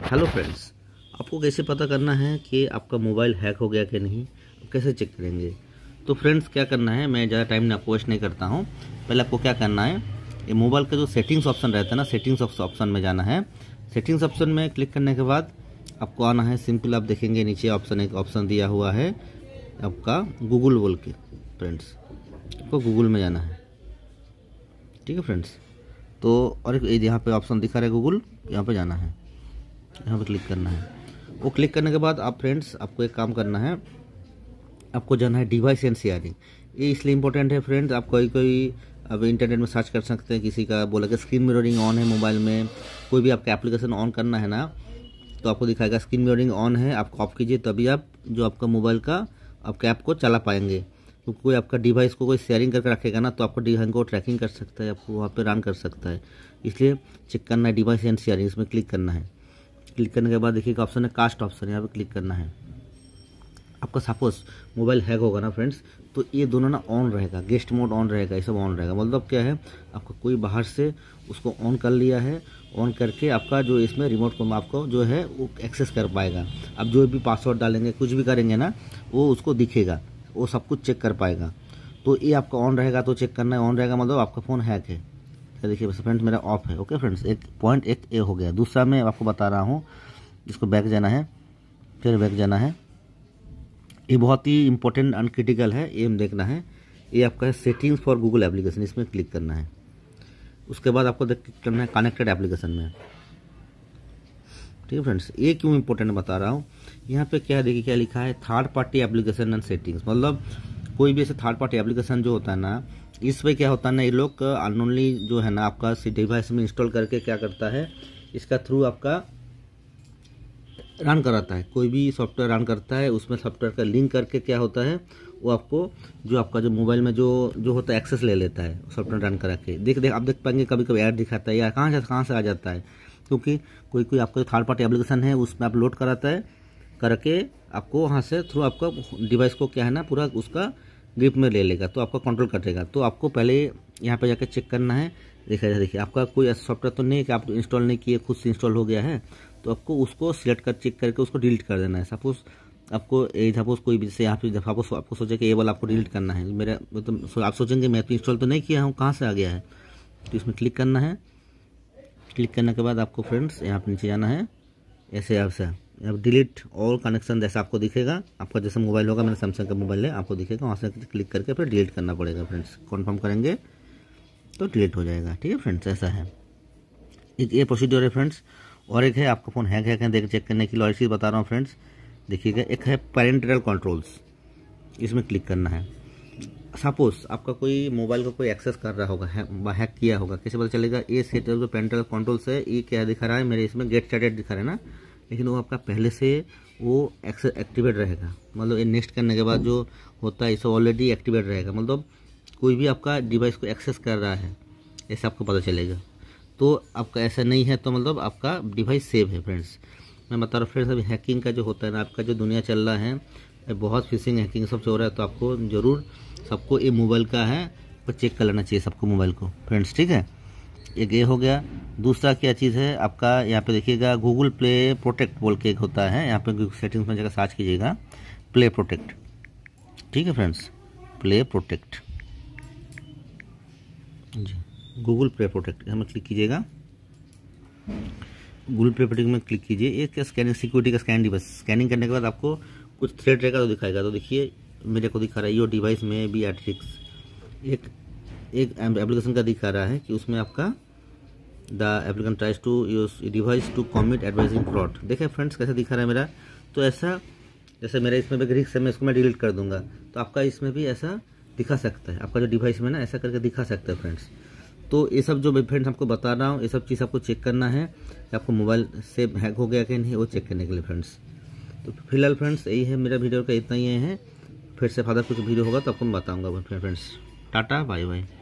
hello friends आपको कैसे पता करना है कि आपका मोबाइल हैक हो गया कि नहीं कैसे चेक करेंगे तो फ्रेंड्स क्या करना है मैं ज़्यादा टाइम आपको वेस्ट नहीं करता हूँ पहले आपको क्या करना है ये मोबाइल का जो सेटिंग्स ऑप्शन रहता है ना सेटिंग्स ऑप्शन में जाना है सेटिंग्स ऑप्शन में क्लिक करने के बाद आपको आना है सिंपल आप देखेंगे नीचे ऑप्शन एक ऑप्शन दिया हुआ है आपका गूगल बोल के फ्रेंड्स आपको गूगल में जाना है ठीक है फ्रेंड्स तो और एक यहाँ पे ऑप्शन दिखा रहा है गूगल यहाँ पे जाना है यहाँ पर क्लिक करना है वो क्लिक करने के बाद आप फ्रेंड्स आपको एक काम करना है आपको जाना है डिवाइस एंड शेयरिंग ये इसलिए इंपॉर्टेंट है फ्रेंड्स आप कोई कोई अब इंटरनेट में सर्च कर सकते हैं किसी का बोला कि स्क्रीन मिररिंग ऑन है मोबाइल में कोई भी आपका एप्लीकेशन ऑन करना है ना तो आपको दिखाएगा स्क्रीन मिररिंग ऑन है आप ऑफ कीजिए तभी आप जो आपका मोबाइल का आपके ऐप को चला पाएंगे तो कोई आपका डिवाइस को कोई शेयरिंग करके रखेगा ना तो आपको डिवाइस को ट्रैकिंग कर सकता है आपको वहाँ पर रन कर सकता है इसलिए चेक करना है डिवाइस एंड शेयरिंग इसमें क्लिक करना है क्लिक करने के बाद देखिए ऑप्शन है कास्ट ऑप्शन यहाँ पर क्लिक करना है आपका सपोज मोबाइल हैक होगा ना फ्रेंड्स तो ये दोनों ना ऑन रहेगा गेस्ट मोड ऑन रहेगा ये सब ऑन रहेगा मतलब क्या है आपका कोई बाहर से उसको ऑन कर लिया है ऑन करके आपका जो इसमें रिमोट को आपको जो है वो एक्सेस कर पाएगा आप जो भी पासवर्ड डालेंगे कुछ भी करेंगे ना वो उसको दिखेगा वो सब कुछ चेक कर पाएगा तो ये आपका ऑन रहेगा तो चेक करना है ऑन रहेगा मतलब आपका फ़ोन हैक है ये देखिए बस फ्रेंड्स मेरा ऑफ है ओके फ्रेंड्स एक पॉइंट एक ए हो गया दूसरा मैं आपको बता रहा हूँ इसको बैक जाना है फिर बैक जाना है ये बहुत ही इंपॉर्टेंट एंड क्रिटिकल है हम देखना है ये आपका है सेटिंग्स फॉर गूगल एप्लीकेशन इसमें क्लिक करना है उसके बाद आपको देख करना है कनेक्टेड एप्लीकेशन में ठीक है फ्रेंड्स ये क्यों इंपॉर्टेंट बता रहा हूँ यहाँ पे क्या देखिए क्या लिखा है third party application and settings मतलब कोई भी ऐसे थर्ड पार्टी एप्लीकेशन जो होता है ना इस पर क्या होता है ना ये लोग अनोनली uh, जो है ना आपका सी डिवाइस में इंस्टॉल करके क्या करता है इसका थ्रू आपका रन कराता है कोई भी सॉफ्टवेयर रन करता है उसमें सॉफ्टवेयर का लिंक करके क्या होता है वो आपको जो आपका जो मोबाइल में जो जो होता है एक्सेस ले लेता है सॉफ्टवेयर रन करा के देख देख आप देख पाएंगे कभी कभी ऐड दिखाता है या कहाँ से कहाँ से आ जाता है क्योंकि कोई कोई आपका थर्ड पार्टी एप्लीकेशन है उसमें आप लोड कराता है करके आपको वहाँ से थ्रू आपका डिवाइस को क्या है ना पूरा उसका ग्रिप में ले लेगा तो आपका कंट्रोल कर देगा तो आपको पहले यहाँ पर जाकर चेक करना है देखा जाए देखिए आपका कोई ऐसा सॉफ्टवेयर तो नहीं है कि आप इंस्टॉल नहीं किए खुद से इंस्टॉल हो गया है तो आपको उसको सिलेक्ट कर चेक करके उसको डिलीट कर देना है सपोज आपको सपोज कोई भी जैसे यहाँ पे आपको आपको सोचा कि ये वाला आपको डिलीट करना है मेरा मतलब तो आप सोचेंगे मैं तो इंस्टॉल तो नहीं किया हूँ कहाँ से आ गया है तो इसमें क्लिक करना है क्लिक करने के बाद आपको फ्रेंड्स यहाँ पर नीचे जाना है ऐसे आपसे डिलीट ऑल कनेक्शन जैसा आपको दिखेगा आपका जैसा मोबाइल होगा मेरा सैमसंग का मोबाइल है आपको दिखेगा वहाँ से क्लिक करके फिर डिलीट करना पड़ेगा फ्रेंड्स कन्फर्म करेंगे तो डिलीट हो जाएगा ठीक है फ्रेंड्स ऐसा है एक ये प्रोसीड्योर है फ्रेंड्स और एक है आपका फ़ोन हैक है कहें देख चेक करने के लिए और चीज़ बता रहा हूँ फ्रेंड्स देखिएगा एक है पैरेंटल कंट्रोल्स इसमें क्लिक करना है सपोज आपका कोई मोबाइल का कोई एक्सेस कर रहा होगा हैक किया होगा कैसे पता चलेगा ये सेट जो कंट्रोल्स है ये क्या दिखा रहा है मेरे इसमें गेट स्टार्टेड दिखा रहा है ना लेकिन वो आपका पहले से वो एक्टिवेट रहेगा मतलब ये नेक्स्ट करने के बाद जो होता है सब ऑलरेडी एक्टिवेट रहेगा मतलब कोई भी आपका डिवाइस को एक्सेस कर रहा है ऐसे आपको पता चलेगा तो आपका ऐसा नहीं है तो मतलब आपका डिवाइस सेव है फ्रेंड्स मैं बता रहा हूँ फ्रेंड्स अभी हैकिंग का जो होता है ना आपका जो दुनिया चल रहा है बहुत फिशिंग हैकिंग सब हो रहा है तो आपको ज़रूर सबको ये मोबाइल का है पर चेक कर लेना चाहिए सबको मोबाइल को फ्रेंड्स ठीक है एक ये हो गया दूसरा क्या चीज़ है आपका यहाँ पे देखिएगा गूगल प्ले प्रोटेक्ट बोल के एक होता है यहाँ पे सेटिंग्स में जगह सर्च कीजिएगा प्ले प्रोटेक्ट ठीक है फ्रेंड्स प्ले प्रोटेक्ट जी गूगल प्ले प्रोटेक्ट हमें क्लिक कीजिएगा गूगल प्ले प्रोटेक्ट में क्लिक कीजिए एक स्कैनिंग सिक्योरिटी का स्कैन डिवाइस स्कैनिंग करने के बाद आपको कुछ थ्रेड रहेगा तो दिखाएगा तो देखिए मेरे को दिखा रहा है यो डिवाइस में बी एट्रिक्स एक एक एप्लीकेशन का दिखा रहा है कि उसमें आपका the applicant tries to use device to commit advising fraud देखें फ्रेंड्स कैसे दिखा रहा है मेरा तो ऐसा जैसे मेरा इसमें भी रिक्स है मैं इसको मैं डिलीट कर दूंगा तो आपका इसमें भी ऐसा दिखा सकता है आपका जो डिवाइस में ना ऐसा करके दिखा सकता है फ्रेंड्स तो ये सब जो मैं फ्रेंड्स आपको बता रहा हूँ ये सब चीज़ आपको चेक करना है आपको मोबाइल से हैक हो गया कि नहीं वो चेक करने के लिए फ्रेंड्स तो फिलहाल फ्रेंड्स यही है मेरा वीडियो का इतना ही है फिर से फादर कुछ वीडियो होगा तो आपको मैं बताऊँगा फ्रेंड्स टाटा बाय बाय